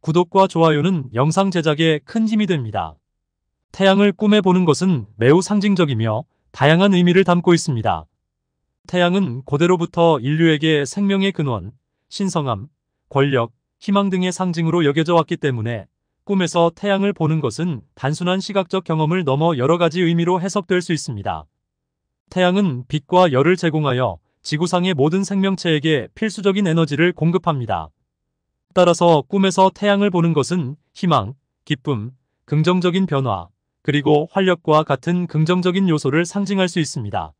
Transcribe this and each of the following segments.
구독과 좋아요는 영상 제작에 큰 힘이 됩니다. 태양을 꿈에 보는 것은 매우 상징적이며 다양한 의미를 담고 있습니다. 태양은 고대로부터 인류에게 생명의 근원, 신성함, 권력, 희망 등의 상징으로 여겨져 왔기 때문에 꿈에서 태양을 보는 것은 단순한 시각적 경험을 넘어 여러 가지 의미로 해석될 수 있습니다. 태양은 빛과 열을 제공하여 지구상의 모든 생명체에게 필수적인 에너지를 공급합니다. 따라서 꿈에서 태양을 보는 것은 희망, 기쁨, 긍정적인 변화, 그리고 활력과 같은 긍정적인 요소를 상징할 수 있습니다.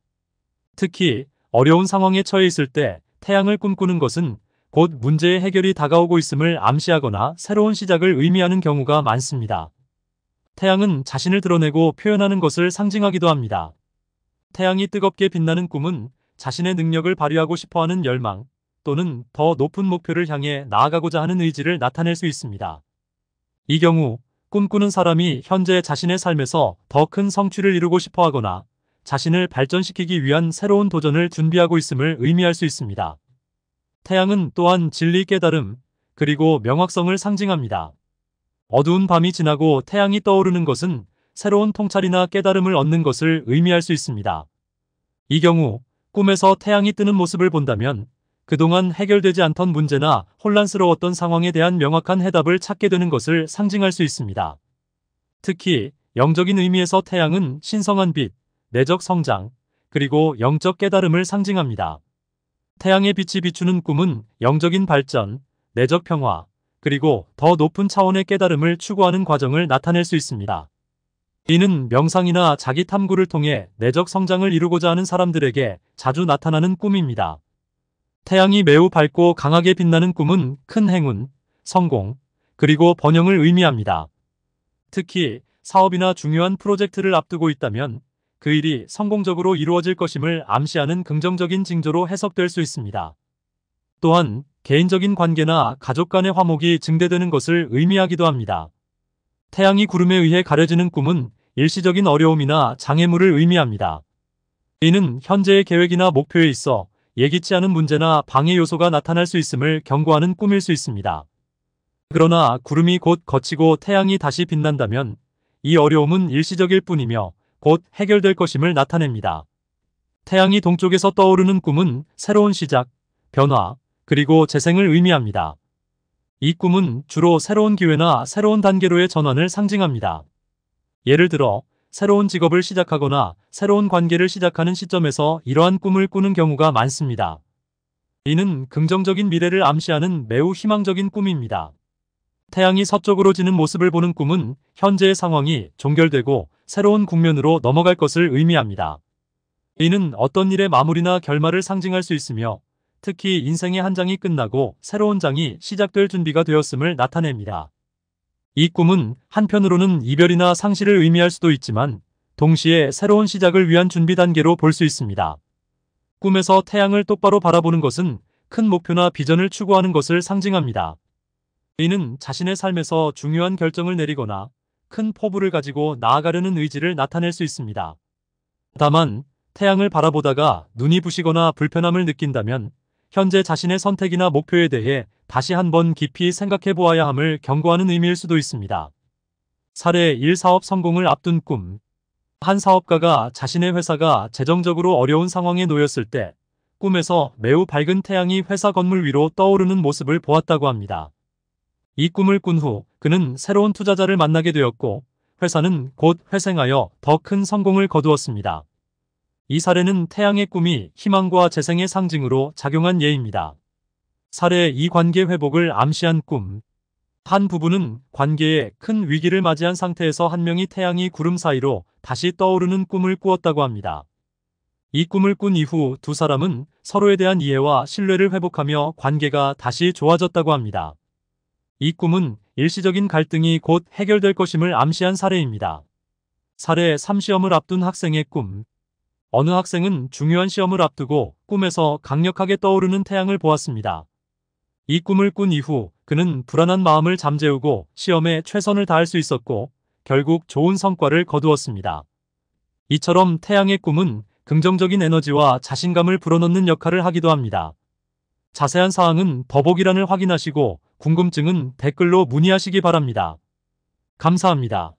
특히 어려운 상황에 처해 있을 때 태양을 꿈꾸는 것은 곧 문제의 해결이 다가오고 있음을 암시하거나 새로운 시작을 의미하는 경우가 많습니다. 태양은 자신을 드러내고 표현하는 것을 상징하기도 합니다. 태양이 뜨겁게 빛나는 꿈은 자신의 능력을 발휘하고 싶어하는 열망, 또는 더 높은 목표를 향해 나아가고자 하는 의지를 나타낼 수 있습니다. 이 경우 꿈꾸는 사람이 현재 자신의 삶에서 더 큰 성취를 이루고 싶어 하거나 자신을 발전시키기 위한 새로운 도전을 준비하고 있음을 의미할 수 있습니다. 태양은 또한 진리 깨달음, 그리고 명확성을 상징합니다. 어두운 밤이 지나고 태양이 떠오르는 것은 새로운 통찰이나 깨달음을 얻는 것을 의미할 수 있습니다. 이 경우 꿈에서 태양이 뜨는 모습을 본다면 그동안 해결되지 않던 문제나 혼란스러웠던 상황에 대한 명확한 해답을 찾게 되는 것을 상징할 수 있습니다. 특히 영적인 의미에서 태양은 신성한 빛, 내적 성장, 그리고 영적 깨달음을 상징합니다. 태양의 빛이 비추는 꿈은 영적인 발전, 내적 평화, 그리고 더 높은 차원의 깨달음을 추구하는 과정을 나타낼 수 있습니다. 이는 명상이나 자기 탐구를 통해 내적 성장을 이루고자 하는 사람들에게 자주 나타나는 꿈입니다. 태양이 매우 밝고 강하게 빛나는 꿈은 음. 큰 행운, 성공, 그리고 번영을 의미합니다. 특히 사업이나 중요한 프로젝트를 앞두고 있다면 그 일이 성공적으로 이루어질 것임을 암시하는 긍정적인 징조로 해석될 수 있습니다. 또한 개인적인 관계나 가족 간의 화목이 증대되는 것을 의미하기도 합니다. 태양이 구름에 의해 가려지는 꿈은 일시적인 어려움이나 장애물을 의미합니다. 이는 현재의 계획이나 목표에 있어 예기치 않은 문제나 방해 요소가 나타날 수 있음을 경고하는 꿈일 수 있습니다. 그러나 구름이 곧거치고 태양이 다시 빛난다면 이 어려움은 일시적일 뿐이며 곧 해결될 것임을 나타냅니다. 태양이 동쪽에서 떠오르는 꿈은 새로운 시작, 변화, 그리고 재생을 의미합니다. 이 꿈은 주로 새로운 기회나 새로운 단계로의 전환을 상징합니다. 예를 들어 새로운 직업을 시작하거나 새로운 관계를 시작하는 시점에서 이러한 꿈을 꾸는 경우가 많습니다. 이는 긍정적인 미래를 암시하는 매우 희망적인 꿈입니다. 태양이 서쪽으로 지는 모습을 보는 꿈은 현재의 상황이 종결되고 새로운 국면으로 넘어갈 것을 의미합니다. 이는 어떤 일의 마무리나 결말을 상징할 수 있으며 특히 인생의 한 장이 끝나고 새로운 장이 시작될 준비가 되었음을 나타냅니다. 이 꿈은 한편으로는 이별이나 상실을 의미할 수도 있지만 동시에 새로운 시작을 위한 준비 단계로 볼 수 있습니다. 꿈에서 태양을 똑바로 바라보는 것은 큰 목표나 비전을 추구하는 것을 상징합니다. 이는 자신의 삶에서 중요한 결정을 내리거나 큰 포부를 가지고 나아가려는 의지를 나타낼 수 있습니다. 다만 태양을 바라보다가 눈이 부시거나 불편함을 느낀다면 현재 자신의 선택이나 목표에 대해 다시 한번 깊이 생각해 보아야 함을 경고하는 의미일 수도 있습니다. 사례 1 사업 성공을 앞둔 꿈. 한 사업가가 자신의 회사가 재정적으로 어려운 상황에 놓였을 때 꿈에서 매우 밝은 태양이 회사 건물 위로 떠오르는 모습을 보았다고 합니다. 이 꿈을 꾼 후 그는 새로운 투자자를 만나게 되었고 회사는 곧 회생하여 더 큰 성공을 거두었습니다. 이 사례는 태양의 꿈이 희망과 재생의 상징으로 작용한 예입니다. 사례 이 관계 회복을 암시한 꿈. 한 부부는 관계에 큰 위기를 맞이한 상태에서 한 명이 태양이 구름 사이로 다시 떠오르는 꿈을 꾸었다고 합니다. 이 꿈을 꾼 이후 두 사람은 서로에 대한 이해와 신뢰를 회복하며 관계가 다시 좋아졌다고 합니다. 이 꿈은 일시적인 갈등이 곧 해결될 것임을 암시한 사례입니다. 사례 3시험을 앞둔 학생의 꿈. 어느 학생은 중요한 시험을 앞두고 꿈에서 강력하게 떠오르는 태양을 보았습니다. 이 꿈을 꾼 이후 그는 불안한 마음을 잠재우고 시험에 최선을 다할 수 있었고 결국 좋은 성과를 거두었습니다. 이처럼 태양의 꿈은 긍정적인 에너지와 자신감을 불어넣는 역할을 하기도 합니다. 자세한 사항은 더보기란을 확인하시고 궁금증은 댓글로 문의하시기 바랍니다. 감사합니다.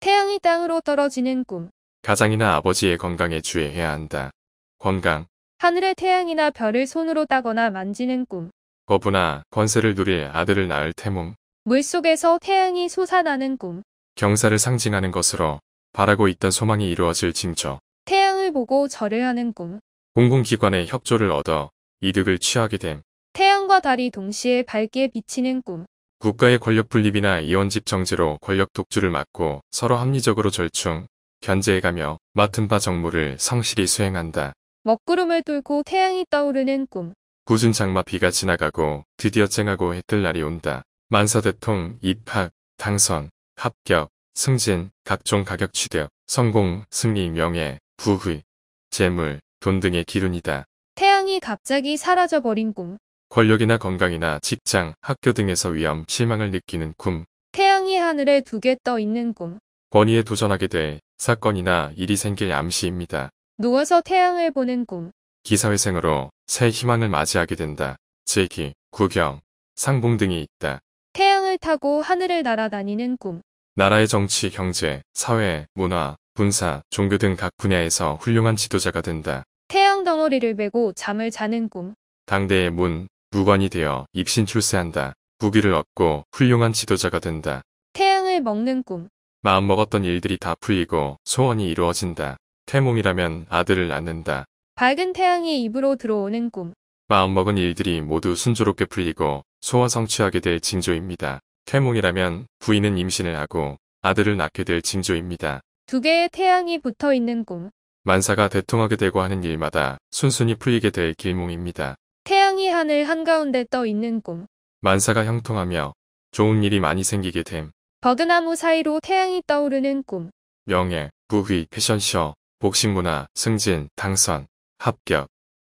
태양이 땅으로 떨어지는 꿈 가장이나 아버지의 건강에 주의해야 한다. 건강 하늘의 태양이나 별을 손으로 따거나 만지는 꿈 거부나 권세를 누릴 아들을 낳을 태몽. 물속에서 태양이 솟아나는 꿈. 경사를 상징하는 것으로 바라고 있던 소망이 이루어질 징조. 태양을 보고 절을 하는 꿈. 공공기관의 협조를 얻어 이득을 취하게 됨. 태양과 달이 동시에 밝게 비치는 꿈. 국가의 권력 분립이나 이원집 정제로 권력 독주를 막고 서로 합리적으로 절충, 견제해가며 맡은 바 정무를 성실히 수행한다. 먹구름을 뚫고 태양이 떠오르는 꿈. 구순 장마 비가 지나가고 드디어 쨍하고 해뜰 날이 온다. 만사대통, 입학, 당선, 합격, 승진, 각종 가격 취득, 성공, 승리, 명예, 부귀, 재물, 돈 등의 기운이다 태양이 갑자기 사라져버린 꿈. 권력이나 건강이나 직장, 학교 등에서 위험, 실망을 느끼는 꿈. 태양이 하늘에 두 개 떠 있는 꿈. 권위에 도전하게 될 사건이나 일이 생길 암시입니다. 누워서 태양을 보는 꿈. 기사회생으로 새 희망을 맞이하게 된다. 제기, 구경, 상봉 등이 있다. 태양을 타고 하늘을 날아다니는 꿈. 나라의 정치, 경제, 사회, 문화, 군사, 종교 등 각 분야에서 훌륭한 지도자가 된다. 태양 덩어리를 메고 잠을 자는 꿈. 당대의 문, 무관이 되어 입신 출세한다. 부귀를 얻고 훌륭한 지도자가 된다. 태양을 먹는 꿈. 마음먹었던 일들이 다 풀리고 소원이 이루어진다. 태몽이라면 아들을 낳는다. 밝은 태양이 입으로 들어오는 꿈. 마음먹은 일들이 모두 순조롭게 풀리고 소원 성취하게 될 징조입니다. 태몽이라면 부인은 임신을 하고 아들을 낳게 될 징조입니다. 두 개의 태양이 붙어 있는 꿈. 만사가 대통하게 되고 하는 일마다 순순히 풀리게 될 길몽입니다. 태양이 하늘 한가운데 떠 있는 꿈. 만사가 형통하며 좋은 일이 많이 생기게 됨. 버그나무 사이로 태양이 떠오르는 꿈. 명예, 부귀, 패션쇼, 복싱문화 승진, 당선, 합격,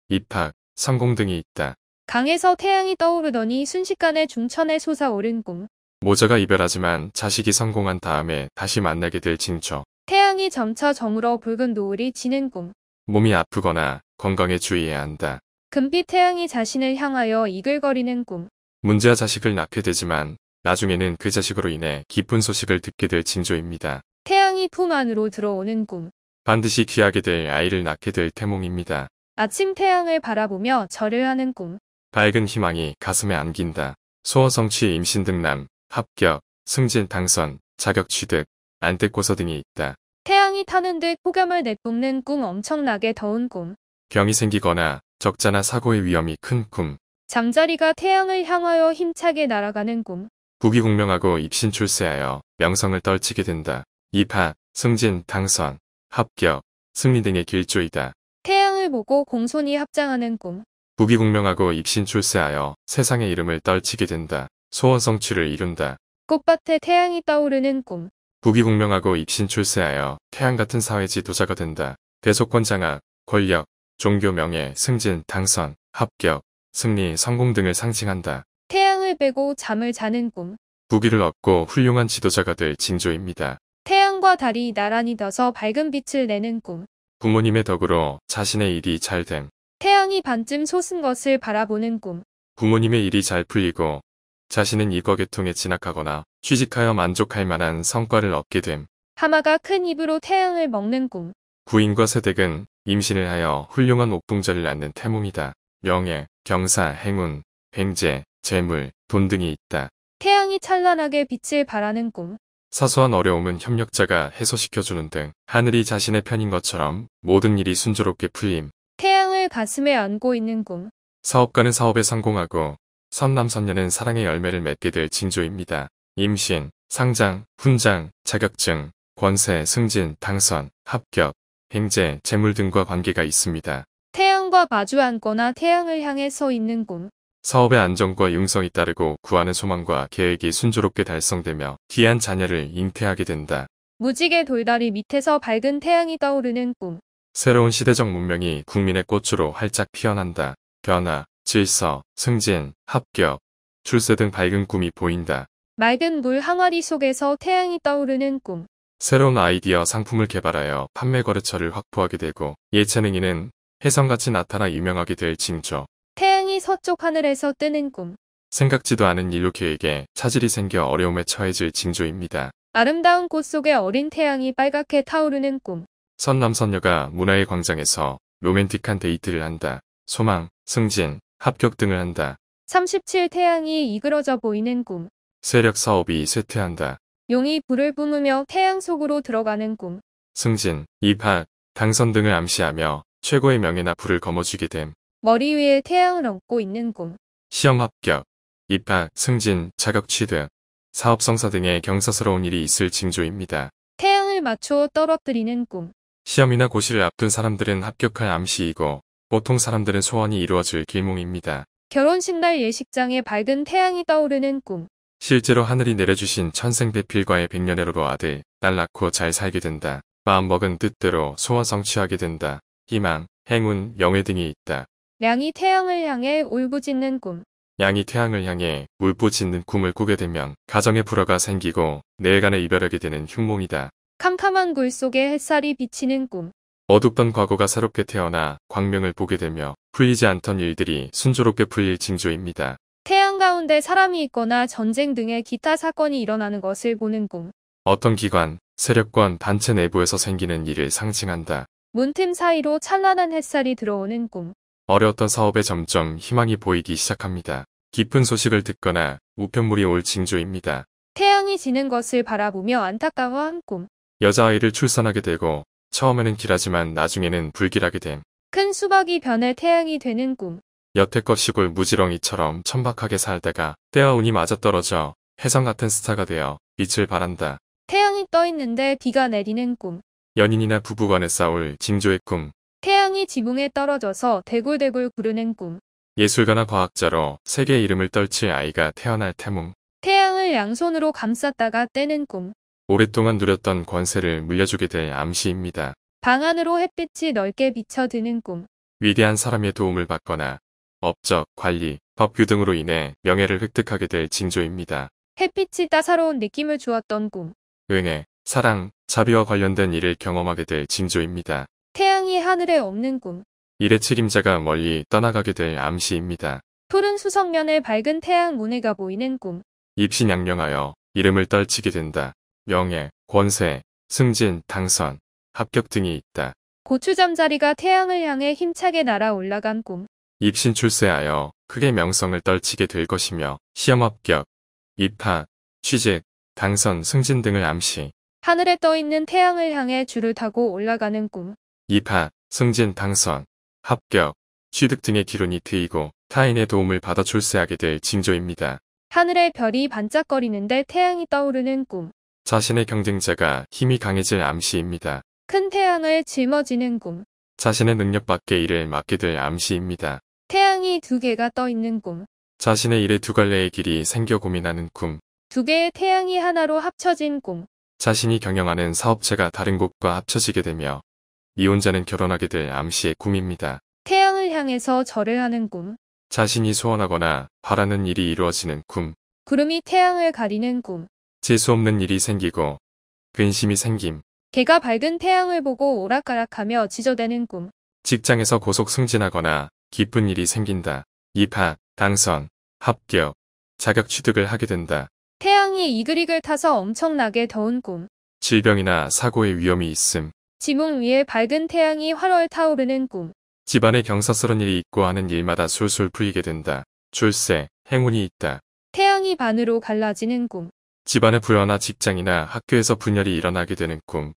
입학, 성공 등이 있다. 강에서 태양이 떠오르더니 순식간에 중천에 솟아오른 꿈. 모자가 이별하지만 자식이 성공한 다음에 다시 만나게 될 징조. 태양이 점차 저물어 붉은 노을이 지는 꿈. 몸이 아프거나 건강에 주의해야 한다. 금빛 태양이 자신을 향하여 이글거리는 꿈. 문제와 자식을 낳게 되지만 나중에는 그 자식으로 인해 기쁜 소식을 듣게 될 징조입니다. 태양이 품 안으로 들어오는 꿈. 반드시 귀하게 될 아이를 낳게 될 태몽입니다. 아침 태양을 바라보며 절을 하는 꿈. 밝은 희망이 가슴에 안긴다. 소원 성취 임신 등남, 합격, 승진 당선, 자격 취득, 안대고서 등이 있다. 태양이 타는 듯폭염을 내뿜는 꿈 엄청나게 더운 꿈. 병이 생기거나 적자나 사고의 위험이 큰 꿈. 잠자리가 태양을 향하여 힘차게 날아가는 꿈. 부귀공명하고 입신 출세하여 명성을 떨치게 된다. 이파, 승진, 당선, 합격, 승리 등의 길조이다. 태양을 보고 공손히 합장하는 꿈. 부귀공명하고 입신출세하여 세상의 이름을 떨치게 된다. 소원 성취를 이룬다. 꽃밭에 태양이 떠오르는 꿈. 부귀공명하고 입신출세하여 태양 같은 사회 지도자가 된다. 대속권 장악, 권력, 종교 명예, 승진, 당선, 합격, 승리, 성공 등을 상징한다. 태양을 빼고 잠을 자는 꿈. 부귀를 얻고 훌륭한 지도자가 될 징조입니다. 손과 달이 나란히 떠서 밝은 빛을 내는 꿈. 부모님의 덕으로 자신의 일이 잘 됨. 태양이 반쯤 솟은 것을 바라보는 꿈. 부모님의 일이 잘 풀리고 자신은 이거계통에 진학하거나 취직하여 만족할 만한 성과를 얻게 됨. 하마가 큰 입으로 태양을 먹는 꿈. 구인과 세댁은 임신을 하여 훌륭한 옥동자를 낳는 태몽이다. 명예, 경사, 행운, 횡재, 재물, 돈 등이 있다. 태양이 찬란하게 빛을 바라는 꿈. 사소한 어려움은 협력자가 해소시켜주는 등 하늘이 자신의 편인 것처럼 모든 일이 순조롭게 풀림. 태양을 가슴에 안고 있는 꿈. 사업가는 사업에 성공하고 선남선녀는 사랑의 열매를 맺게 될 징조입니다. 임신, 상장, 훈장, 자격증, 권세, 승진, 당선, 합격, 행제, 재물 등과 관계가 있습니다. 태양과 마주앉거나 태양을 향해 서 있는 꿈. 사업의 안정과 융성이 따르고 구하는 소망과 계획이 순조롭게 달성되며 귀한 자녀를 잉태하게 된다. 무지개 돌다리 밑에서 밝은 태양이 떠오르는 꿈. 새로운 시대적 문명이 국민의 꽃으로 활짝 피어난다. 변화, 질서, 승진, 합격, 출세 등 밝은 꿈이 보인다. 맑은 물 항아리 속에서 태양이 떠오르는 꿈. 새로운 아이디어 상품을 개발하여 판매 거래처를 확보하게 되고 예체능인은 혜성같이 나타나 유명하게 될 징조. 서쪽 하늘에서 뜨는 꿈. 생각지도 않은 인류계에게 차질이 생겨 어려움에 처해질 징조입니다. 아름다운 꽃 속에 어린 태양이 빨갛게 타오르는 꿈. 선남선녀가 문화의 광장에서 로맨틱한 데이트를 한다. 소망, 승진, 합격 등을 한다. 37 태양이 이그러져 보이는 꿈. 세력 사업이 쇠퇴한다. 용이 불을 뿜으며 태양 속으로 들어가는 꿈. 승진, 입학, 당선 등을 암시하며 최고의 명예나 불을 거머쥐게 됨. 머리 위에 태양을 얹고 있는 꿈. 시험 합격, 입학, 승진, 자격 취득, 사업 성사 등의 경사스러운 일이 있을 징조입니다. 태양을 맞추어 떨어뜨리는 꿈. 시험이나 고시를 앞둔 사람들은 합격할 암시이고 보통 사람들은 소원이 이루어질 길몽입니다. 결혼식 날 예식장에 밝은 태양이 떠오르는 꿈. 실제로 하늘이 내려주신 천생배필과의 백년해로로 아들, 날 낳고 잘 살게 된다. 마음먹은 뜻대로 소원 성취하게 된다. 희망, 행운, 영예 등이 있다. 양이 태양을 향해 울부짖는 꿈. 양이 태양을 향해 울부짖는 꿈을 꾸게 되면 가정의 불화가 생기고 내일간에 이별하게 되는 흉몽이다. 캄캄한 굴 속에 햇살이 비치는 꿈. 어둡던 과거가 새롭게 태어나 광명을 보게 되며 풀리지 않던 일들이 순조롭게 풀릴 징조입니다. 태양 가운데 사람이 있거나 전쟁 등의 기타 사건이 일어나는 것을 보는 꿈. 어떤 기관, 세력권, 단체 내부에서 생기는 일을 상징한다. 문틈 사이로 찬란한 햇살이 들어오는 꿈. 어려웠던 사업에 점점 희망이 보이기 시작합니다. 깊은 소식을 듣거나 우편물이 올 징조입니다. 태양이 지는 것을 바라보며 안타까워한 꿈. 여자아이를 출산하게 되고 처음에는 길하지만 나중에는 불길하게 됨. 큰 수박이 변해 태양이 되는 꿈. 여태껏 시골 무지렁이처럼 천박하게 살다가 때와 운이 맞아떨어져 해성 같은 스타가 되어 빛을 발한다. 태양이 떠있는데 비가 내리는 꿈. 연인이나 부부간에 싸울 징조의 꿈. 땅이 지붕에 떨어져서 대굴대굴 구르는 꿈. 예술가나 과학자로 세계 이름을 떨칠 아이가 태어날 태몽. 태양을 양손으로 감쌌다가 떼는 꿈. 오랫동안 누렸던 권세를 물려주게 될 암시입니다. 방 안으로 햇빛이 넓게 비쳐드는 꿈. 위대한 사람의 도움을 받거나 업적, 관리, 법규 등으로 인해 명예를 획득하게 될 징조입니다. 햇빛이 따사로운 느낌을 주었던 꿈. 은혜, 사랑, 자비와 관련된 일을 경험하게 될 징조입니다. 땅이 하늘에 없는 꿈. 일의 책임자가 멀리 떠나가게 될 암시입니다. 푸른 수성면의 밝은 태양 문내가 보이는 꿈. 입신 양명하여 이름을 떨치게 된다. 명예, 권세, 승진, 당선, 합격 등이 있다. 고추 잠자리가 태양을 향해 힘차게 날아 올라간 꿈. 입신 출세하여 크게 명성을 떨치게 될 것이며 시험 합격, 입하 취직, 당선, 승진 등을 암시. 하늘에 떠 있는 태양을 향해 줄을 타고 올라가는 꿈. 입학, 승진 당선, 합격, 취득 등의 기론이 트이고 타인의 도움을 받아 출세하게 될 징조입니다. 하늘의 별이 반짝거리는데 태양이 떠오르는 꿈. 자신의 경쟁자가 힘이 강해질 암시입니다. 큰 태양을 짊어지는 꿈. 자신의 능력 밖의 일을 맡게 될 암시입니다. 태양이 두 개가 떠 있는 꿈. 자신의 일에 두 갈래의 길이 생겨 고민하는 꿈. 두 개의 태양이 하나로 합쳐진 꿈. 자신이 경영하는 사업체가 다른 곳과 합쳐지게 되며 이혼자는 결혼하게 될 암시의 꿈입니다. 태양을 향해서 절을 하는 꿈. 자신이 소원하거나 바라는 일이 이루어지는 꿈. 구름이 태양을 가리는 꿈. 재수없는 일이 생기고 근심이 생김. 개가 밝은 태양을 보고 오락가락하며 지저대는 꿈. 직장에서 고속 승진하거나 기쁜 일이 생긴다. 입학, 당선, 합격, 자격 취득을 하게 된다. 태양이 이글이글 타서 엄청나게 더운 꿈. 질병이나 사고의 위험이 있음. 지붕 위에 밝은 태양이 활활 타오르는 꿈. 집안에 경사스런 일이 있고 하는 일마다 술술 풀리게 된다. 출세, 행운이 있다. 태양이 반으로 갈라지는 꿈. 집안의 불화나 직장이나 학교에서 분열이 일어나게 되는 꿈.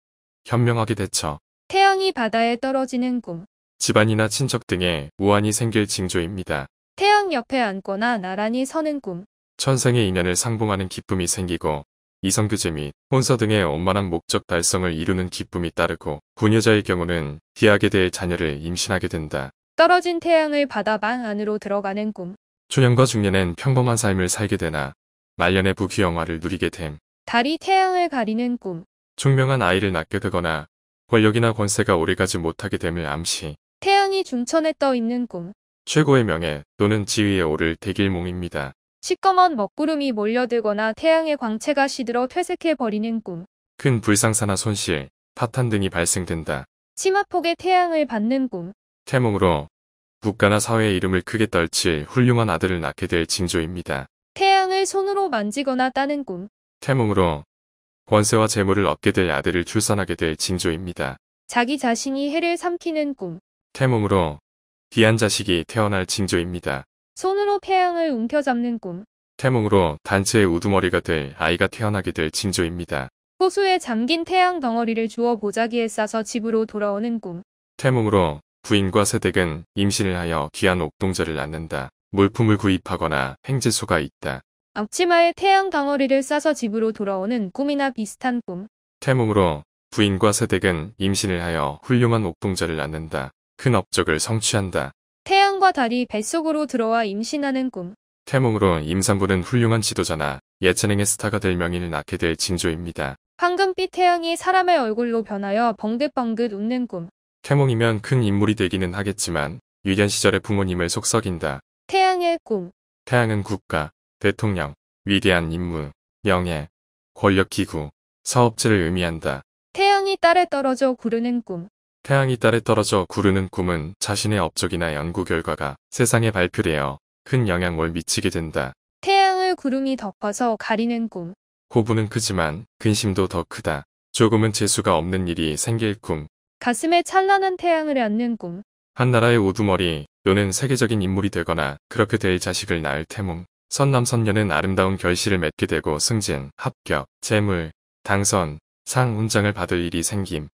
현명하게 대처. 태양이 바다에 떨어지는 꿈. 집안이나 친척 등에 우환이 생길 징조입니다. 태양 옆에 앉거나 나란히 서는 꿈. 천생의 인연을 상봉하는 기쁨이 생기고 이성교제 및 혼서 등의 원만한 목적 달성을 이루는 기쁨이 따르고 부녀자의 경우는 기약에 대해 자녀를 임신하게 된다. 떨어진 태양을 바다 방 안으로 들어가는 꿈. 초년과 중년엔 평범한 삶을 살게 되나 말년에 부귀영화를 누리게 됨. 달이 태양을 가리는 꿈. 총명한 아이를 낳게 되거나 권력이나 권세가 오래가지 못하게 됨을 암시. 태양이 중천에 떠 있는 꿈. 최고의 명예 또는 지위에 오를 대길몽입니다. 시꺼먼 먹구름이 몰려들거나 태양의 광채가 시들어 퇴색해버리는 꿈. 큰 불상사나 손실, 파탄 등이 발생된다. 치마폭에 태양을 받는 꿈. 태몽으로 국가나 사회의 이름을 크게 떨칠 훌륭한 아들을 낳게 될 징조입니다. 태양을 손으로 만지거나 따는 꿈. 태몽으로 권세와 재물을 얻게 될 아들을 출산하게 될 징조입니다. 자기 자신이 해를 삼키는 꿈. 태몽으로 귀한 자식이 태어날 징조입니다. 손으로 태양을 움켜잡는 꿈. 태몽으로 단체의 우두머리가 될 아이가 태어나게 될 징조입니다. 호수에 잠긴 태양 덩어리를 주워 보자기에 싸서 집으로 돌아오는 꿈. 태몽으로 부인과 새댁은 임신을 하여 귀한 옥동자를 낳는다. 물품을 구입하거나 행제소가 있다. 앞치마에 태양 덩어리를 싸서 집으로 돌아오는 꿈이나 비슷한 꿈. 태몽으로 부인과 새댁은 임신을 하여 훌륭한 옥동자를 낳는다. 큰 업적을 성취한다. 손과 달이 뱃속으로 들어와 임신하는 꿈. 태몽으로 임산부는 훌륭한 지도자나 예체능의 스타가 될 명인을 낳게 될 징조입니다. 황금빛 태양이 사람의 얼굴로 변하여 벙긋벙긋 웃는 꿈. 태몽이면 큰 인물이 되기는 하겠지만 유년 시절의 부모님을 속썩인다. 태양의 꿈. 태양은 국가, 대통령, 위대한 인물, 명예, 권력기구, 사업체를 의미한다. 태양이 딸에 떨어져 구르는 꿈. 태양이 딸에 떨어져 구르는 꿈은 자신의 업적이나 연구 결과가 세상에 발표되어 큰 영향을 미치게 된다. 태양을 구름이 덮어서 가리는 꿈. 고부는 크지만 근심도 더 크다. 조금은 재수가 없는 일이 생길 꿈. 가슴에 찬란한 태양을 안는 꿈. 한 나라의 우두머리 또는 세계적인 인물이 되거나 그렇게 될 자식을 낳을 태몽. 선남선녀는 아름다운 결실을 맺게 되고 승진, 합격, 재물, 당선, 상, 운장을 받을 일이 생김.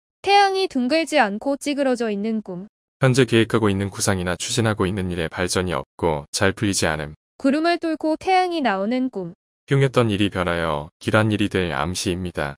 사진이 둥글지 않고 찌그러져 있는 꿈. 현재 계획하고 있는 구상이나 추진하고 있는 일에 발전이 없고 잘 풀리지 않음. 구름을 뚫고 태양이 나오는 꿈. 흉했던 일이 변하여 길한 일이 될 암시입니다.